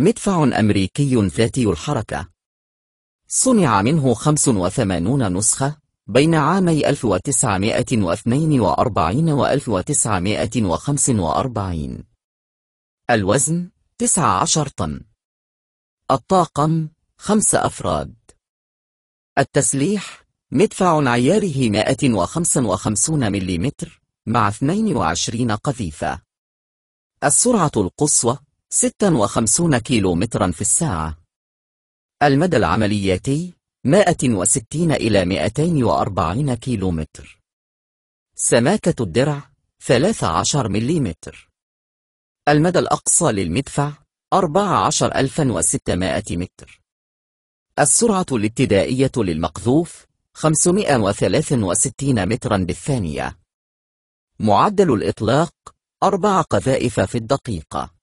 مدفع أمريكي ذاتي الحركة صنع منه 85 نسخة بين عامي 1942 و 1945 الوزن 19 طن الطاقم 5 أفراد التسليح مدفع عياره 155 مليمتر مع 22 قذيفة السرعة القصوى 56 كيلو مترا في الساعة المدى العملياتي 160 إلى 240 كيلو متر سماكة الدرع 13 ملم المدى الأقصى للمدفع 14600 متر السرعة الابتدائية للمقذوف 563 مترا بالثانية معدل الإطلاق أربع قذائف في الدقيقة